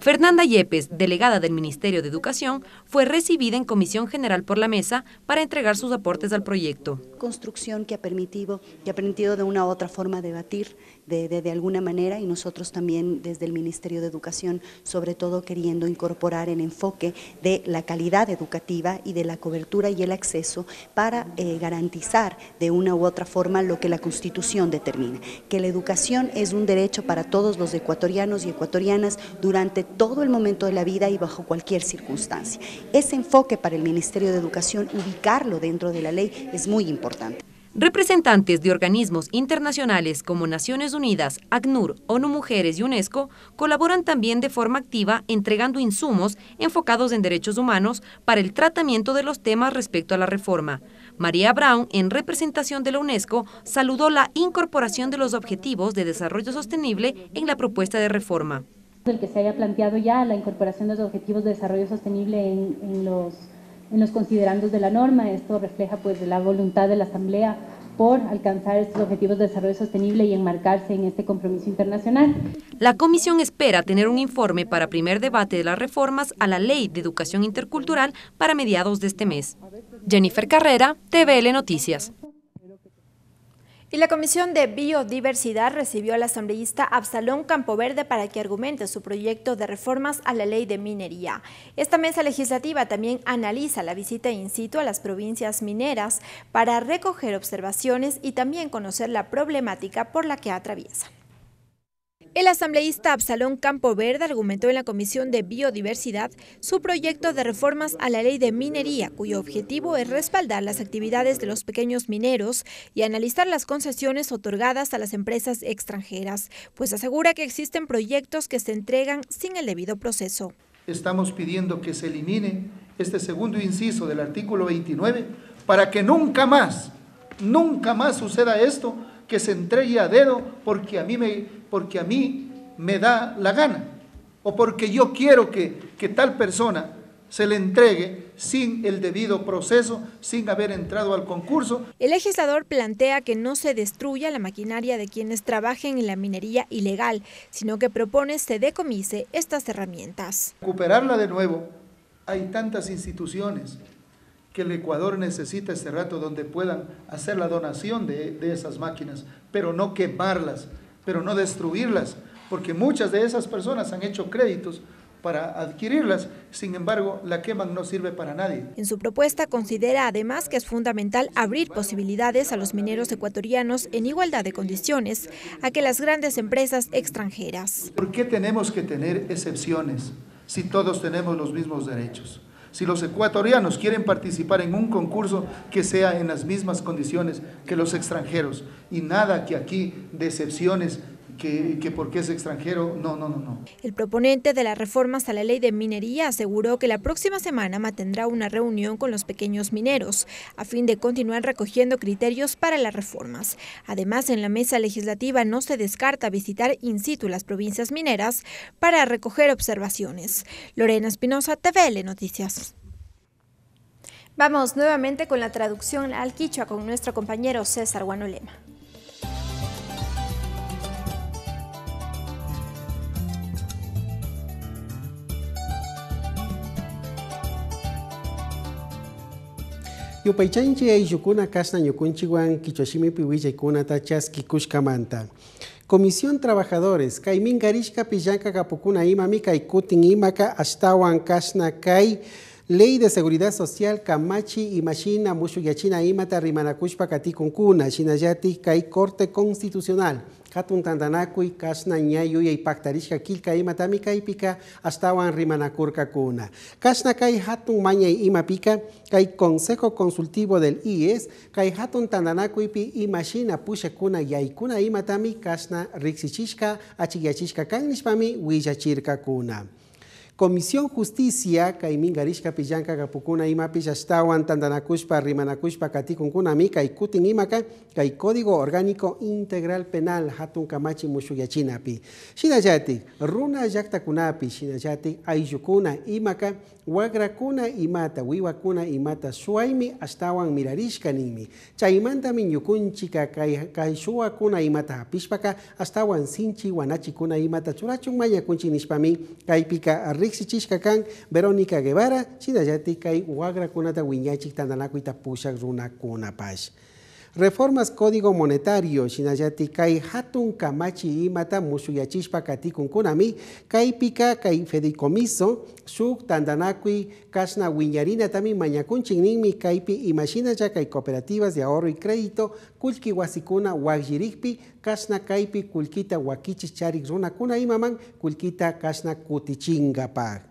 Fernanda Yepes, delegada del Ministerio de Educación, fue recibida en Comisión General por la Mesa para entregar sus aportes al proyecto. Construcción que ha permitido, que ha permitido de una u otra forma debatir de, alguna manera y nosotros también desde el Ministerio de Educación, sobre todo queriendo incorporar el enfoque de la calidad educativa y de la cobertura y el acceso para eh, garantizar de una u otra forma lo que la Constitución determina, que la educación es un derecho para todos los ecuatorianos y ecuatorianas durante todo el momento de la vida y bajo cualquier circunstancia. Ese enfoque para el Ministerio de Educación, ubicarlo dentro de la ley, es muy importante. Representantes de organismos internacionales como Naciones Unidas, ACNUR, ONU Mujeres y UNESCO colaboran también de forma activa entregando insumos enfocados en derechos humanos para el tratamiento de los temas respecto a la reforma. María Brown, en representación de la UNESCO, saludó la incorporación de los Objetivos de Desarrollo Sostenible en la propuesta de reforma. El que se haya planteado ya la incorporación de los objetivos de desarrollo sostenible en, los, considerandos de la norma. Esto refleja pues la voluntad de la Asamblea por alcanzar estos objetivos de desarrollo sostenible y enmarcarse en este compromiso internacional. La comisión espera tener un informe para primer debate de las reformas a la Ley de Educación Intercultural para mediados de este mes. Jennifer Carrera, TVL Noticias. Y la Comisión de Biodiversidad recibió al asambleísta Absalón Campoverde para que argumente su proyecto de reformas a la ley de minería. Esta mesa legislativa también analiza la visita in situ a las provincias mineras para recoger observaciones y también conocer la problemática por la que atraviesan. El asambleísta Absalón Campo Verde argumentó en la Comisión de Biodiversidad su proyecto de reformas a la ley de minería, cuyo objetivo es respaldar las actividades de los pequeños mineros y analizar las concesiones otorgadas a las empresas extranjeras, pues asegura que existen proyectos que se entregan sin el debido proceso. Estamos pidiendo que se elimine este segundo inciso del artículo 29 para que nunca más, nunca más suceda esto que se entregue a dedo porque a mí me, porque a mí me da la gana o porque yo quiero que, que tal persona se le entregue sin el debido proceso, sin haber entrado al concurso. El legislador plantea que no se destruya la maquinaria de quienes trabajen en la minería ilegal, sino que propone se decomise estas herramientas. Recuperarla de nuevo. Hay tantas instituciones, que el Ecuador necesita este rato donde puedan hacer la donación de, esas máquinas, pero no quemarlas, pero no destruirlas, porque muchas de esas personas han hecho créditos para adquirirlas, sin embargo, la quema no sirve para nadie. En su propuesta considera además que es fundamental abrir posibilidades a los mineros ecuatorianos en igualdad de condiciones a que las grandes empresas extranjeras. ¿Por qué tenemos que tener excepciones si todos tenemos los mismos derechos? Si los ecuatorianos quieren participar en un concurso que sea en las mismas condiciones que los extranjeros y nada que aquí decepciones que, porque es extranjero. No, no, no, no. El proponente de las reformas a la ley de minería aseguró que la próxima semana mantendrá una reunión con los pequeños mineros a fin de continuar recogiendo criterios para las reformas. Además, en la mesa legislativa no se descarta visitar in situ las provincias mineras para recoger observaciones. Lorena Espinosa, TVL Noticias. Vamos nuevamente con la traducción al quichua con nuestro compañero César Guanolema. Yupaichanchi yukuna kasna ñukunchiwan kuna tachas chaskikushkamanta. Comisión Trabajadores, kaimin garishka pillanka kapukuna imami kay imaka ashtawan kasna kai Ley de Seguridad Social Kamachi y Machina Mushuyachina Imata Rimanakushpa Katikunkuna, Shinayati Kai Corte Constitucional katun tandanakui, kasna yuya y pactariska, kilka imatami wan rimanakurka kuna. kasna kai hatun ima imapika kai consejo consultivo del IES Kai hatun kuna imashina kuna ima tami kasna rixichishka, achikyachishka kan nishpami kuna. Comisión Justicia, Pijanka, Garish Capillán, Cagapucuna, Ima, Pichastawan, Rimanakuspa, Rimanacushpa, Mika, Kaikutin, Imaka, Kai Código Orgánico Integral Penal, Hatun Kamachi, Mushuyachinapi. Shinayati, Runa kunapi, Shinayati, Ayukuna, Imaka, Wagrakuna, Imata, Wiwakuna, Imata, Suaimi, Astawan, Mirarishkanimi, Chaimanta, Minyukunchika, kuna Imata, Pishpaka, Astawan, Sinchi, kuna Imata, Churachumaya, Nishpami, Kaipika, Arri riksichishkakan Verónica Guevara, shinallati Kunata, Winyachi, Tandanakuita, Pusha, Runa, Kunapash. Reformas Código Monetario, Shinayati Kai Hatun Kamachi Imata Musuyachishpa Katikun Kunami, Kai Pika Kai Fedicomiso, suk Tandanakui, Kashna Winyarina Tami Mañakun mi Kaipi Machina Kai Cooperativas de Ahorro y Crédito, Kulki Wasikuna Wajirikpi, Kashna Kaipi Kulkita Wakichichari, Zuna kuna Imaman, Kulkita Kashna Kutichingapa.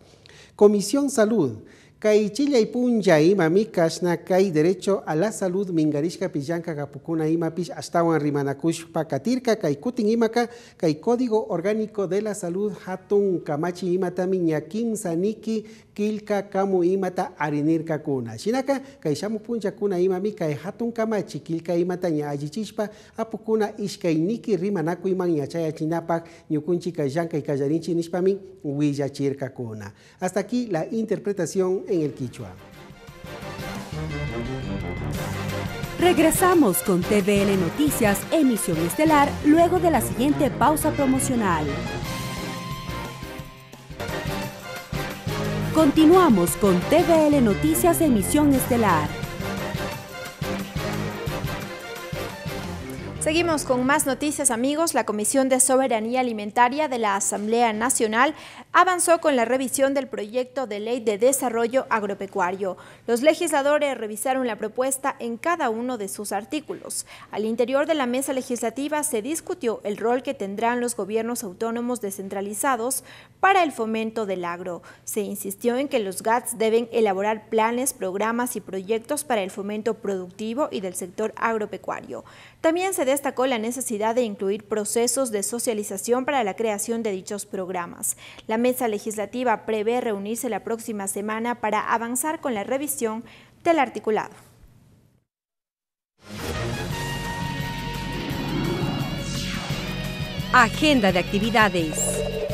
Comisión Salud. Caichilla y punja y mi kai derecho a la salud mingarishka capucuna gapukuna ima hasta un Rimanakush, katirka kai kutin imaka kai código orgánico de la salud hatun kamachi imata miña kim saniki kilka kamu imata arinirkakuna. Shinaka kay shamupunchakuna imami kay hatun kama chikilka imata ña allichishpa apukuna ishkayniki rimanaku iman yachayachinapaq ñukunchi kay llankay kallarinchi nishpami kakuna. Hasta aquí la interpretación en el quichua. Regresamos con TVN Noticias, emisión estelar, luego de la siguiente pausa promocional. Continuamos con TVL Noticias Emisión Estelar. Seguimos con más noticias amigos. La Comisión de Soberanía Alimentaria de la Asamblea Nacional avanzó con la revisión del proyecto de ley de desarrollo agropecuario. Los legisladores revisaron la propuesta en cada uno de sus artículos. Al interior de la mesa legislativa se discutió el rol que tendrán los gobiernos autónomos descentralizados para el fomento del agro. Se insistió en que los GATS deben elaborar planes, programas y proyectos para el fomento productivo y del sector agropecuario. También se destacó la necesidad de incluir procesos de socialización para la creación de dichos programas. La mesa legislativa prevé reunirse la próxima semana para avanzar con la revisión del articulado. Agenda de actividades.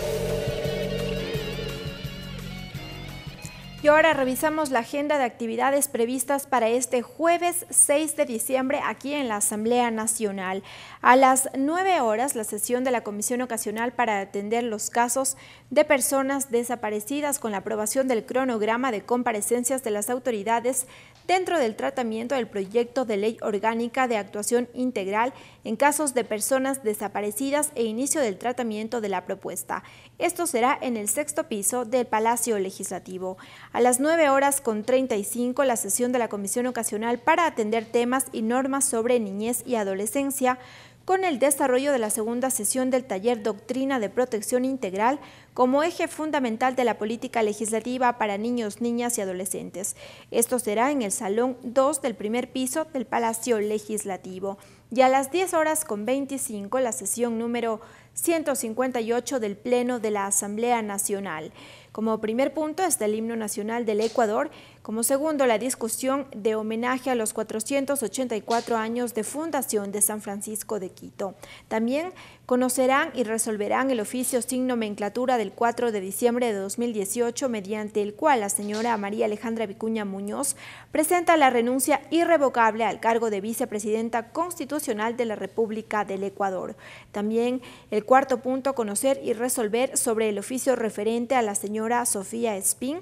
Y ahora revisamos la agenda de actividades previstas para este jueves 6 de diciembre aquí en la Asamblea Nacional. A las 9 horas, la sesión de la Comisión Ocasional para atender los casos de personas desaparecidas con la aprobación del cronograma de comparecencias de las autoridades dentro del tratamiento del proyecto de ley orgánica de actuación integral en casos de personas desaparecidas e inicio del tratamiento de la propuesta. Esto será en el sexto piso del Palacio Legislativo. A las 9 horas con 35 la sesión de la Comisión Ocasional para atender temas y normas sobre niñez y adolescencia con el desarrollo de la segunda sesión del taller Doctrina de Protección Integral como eje fundamental de la política legislativa para niños, niñas y adolescentes. Esto será en el Salón 2 del primer piso del Palacio Legislativo. Y a las 10 horas con 25, la sesión número 158 del Pleno de la Asamblea Nacional. Como primer punto está el himno nacional del Ecuador, como segundo, la discusión de homenaje a los 484 años de fundación de San Francisco de Quito. También conocerán y resolverán el oficio sin nomenclatura del 4 de diciembre de 2018, mediante el cual la señora María Alejandra Vicuña Muñoz presenta la renuncia irrevocable al cargo de vicepresidenta constitucional de la República del Ecuador. También el cuarto punto, conocer y resolver sobre el oficio referente a la señora Sofía Espín,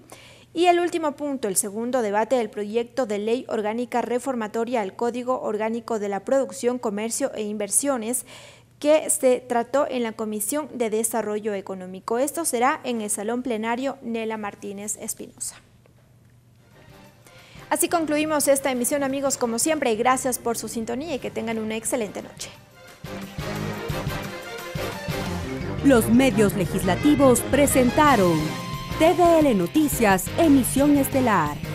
y el último punto, el segundo debate del proyecto de ley orgánica reformatoria al Código Orgánico de la Producción, Comercio e Inversiones, que se trató en la Comisión de Desarrollo Económico. Esto será en el Salón Plenario Nela Martínez Espinosa. Así concluimos esta emisión amigos como siempre. Gracias por su sintonía y que tengan una excelente noche. Los medios legislativos presentaron TVL Noticias, emisión estelar.